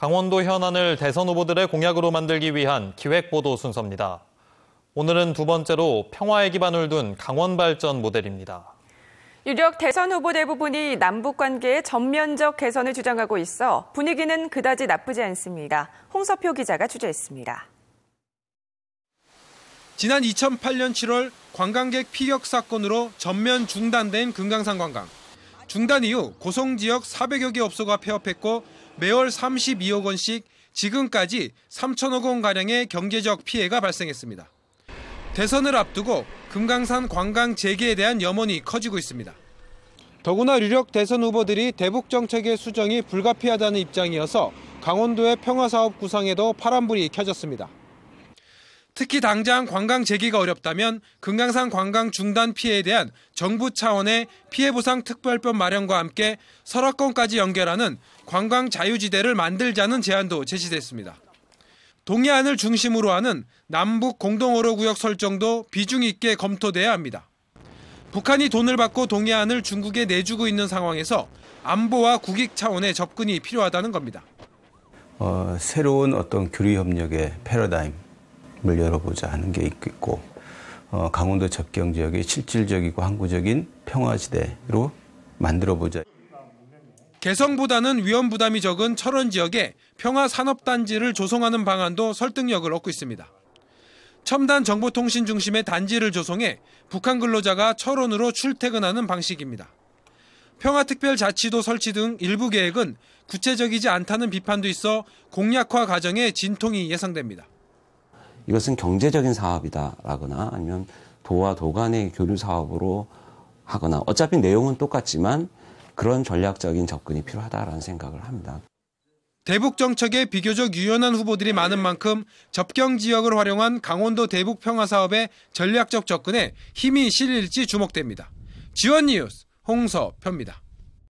강원도 현안을 대선 후보들의 공약으로 만들기 위한 기획보도 순서입니다. 오늘은 두 번째로 평화의 기반을 둔 강원 발전 모델입니다. 유력 대선 후보 대부분이 남북 관계의 전면적 개선을 주장하고 있어 분위기는 그다지 나쁘지 않습니다. 홍서표 기자가 취재했습니다. 지난 2008년 7월 관광객 피격 사건으로 전면 중단된 금강산 관광. 중단 이후 고성 지역 400여 개 업소가 폐업했고 매월 32억 원씩 지금까지 3천억 원 가량의 경제적 피해가 발생했습니다. 대선을 앞두고 금강산 관광 재개에 대한 염원이 커지고 있습니다. 더구나 유력 대선 후보들이 대북 정책의 수정이 불가피하다는 입장이어서 강원도의 평화사업 구상에도 파란불이 켜졌습니다. 특히 당장 관광 재개가 어렵다면 금강산 관광 중단 피해에 대한 정부 차원의 피해 보상 특별법 마련과 함께 설악권까지 연결하는 관광 자유지대를 만들자는 제안도 제시됐습니다. 동해안을 중심으로 하는 남북 공동어로 구역 설정도 비중 있게 검토돼야 합니다. 북한이 돈을 받고 동해안을 중국에 내주고 있는 상황에서 안보와 국익 차원의 접근이 필요하다는 겁니다. 어, 새로운 어떤 교류 협력의 패러다임 을 열어보자 하는 게 있고 어, 강원도 접경 지역의 실질적이고 항구적인 평화지대로 만들어보자. 개성보다는 위험 부담이 적은 철원 지역에 평화 산업단지를 조성하는 방안도 설득력을 얻고 있습니다. 첨단 정보통신 중심의 단지를 조성해 북한 근로자가 철원으로 출퇴근하는 방식입니다. 평화특별자치도 설치 등 일부 계획은 구체적이지 않다는 비판도 있어 공약화 과정에 진통이 예상됩니다. 이것은 경제적인 사업이다라거나 아니면 도와 도 간의 교류 사업으로 하거나 어차피 내용은 똑같지만 그런 전략적인 접근이 필요하다라는 생각을 합니다. 대북 정책에 비교적 유연한 후보들이 많은 만큼 접경 지역을 활용한 강원도 대북 평화 사업의 전략적 접근에 힘이 실릴지 주목됩니다. 지원 뉴스 홍서표입니다.